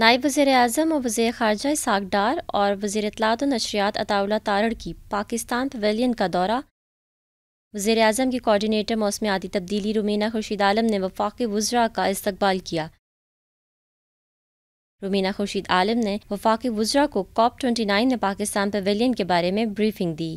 नायब वज़र अजम और वज़ी ख़ारजा साग और वज़ी अतलात नशरियात अताउल तारड़ की पाकिस्तान पवेलियन का दौरा वजे अजम की कोऑर्डिनेटर मौसमियाती तब्दीली रुमीना खुर्शीद आलम ने वफाक वज्रा का इस्तबाल किया रुमीना खुर्शीद आलम ने वफाक वज्रा को कॉप ट्वेंटी नाइन में पाकिस्तान पवेलियन के बारे में ब्रीफिंग दी